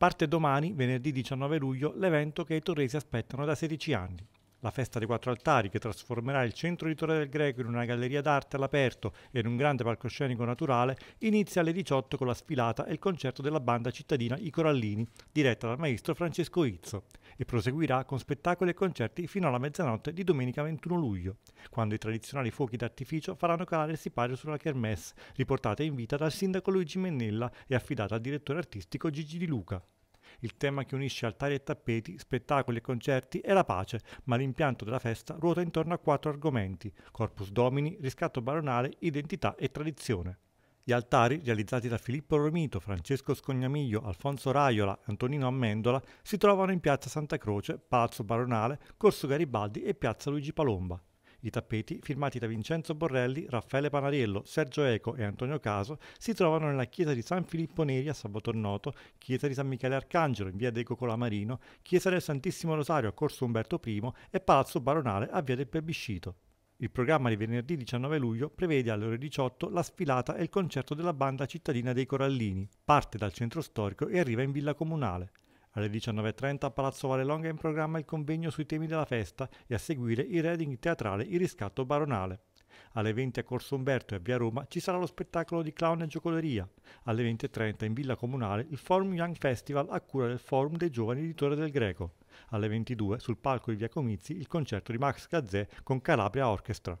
Parte domani, venerdì 19 luglio, l'evento che i torresi aspettano da 16 anni. La festa dei quattro altari che trasformerà il centro di Torre del Greco in una galleria d'arte all'aperto e in un grande palcoscenico naturale inizia alle 18 con la sfilata e il concerto della banda cittadina I Corallini, diretta dal maestro Francesco Izzo, e proseguirà con spettacoli e concerti fino alla mezzanotte di domenica 21 luglio, quando i tradizionali fuochi d'artificio faranno calare il sipario sulla kermesse, riportata in vita dal sindaco Luigi Mennella e affidata al direttore artistico Gigi Di Luca. Il tema che unisce altari e tappeti, spettacoli e concerti è la pace, ma l'impianto della festa ruota intorno a quattro argomenti: corpus domini, riscatto baronale, identità e tradizione. Gli altari, realizzati da Filippo Romito, Francesco Scognamiglio, Alfonso Raiola e Antonino Amendola, si trovano in piazza Santa Croce, Palazzo Baronale, Corso Garibaldi e piazza Luigi Palomba. I tappeti, firmati da Vincenzo Borrelli, Raffaele Panariello, Sergio Eco e Antonio Caso, si trovano nella chiesa di San Filippo Neri a Sabotornoto, chiesa di San Michele Arcangelo in via Deco Cocolamarino, chiesa del Santissimo Rosario a Corso Umberto I e Palazzo Baronale a via del Plebiscito. Il programma di venerdì 19 luglio prevede alle ore 18 la sfilata e il concerto della banda cittadina dei Corallini. Parte dal centro storico e arriva in Villa Comunale. Alle 19.30 a Palazzo Vallelonga è in programma il convegno sui temi della festa e a seguire il reading teatrale Il riscatto baronale. Alle 20 a Corso Umberto e a Via Roma ci sarà lo spettacolo di clown e giocoleria. Alle 20.30 in Villa Comunale il Forum Young Festival a cura del Forum dei Giovani Editori del Greco. Alle 22 sul palco di Via Comizi il concerto di Max Gazzè con Calabria Orchestra.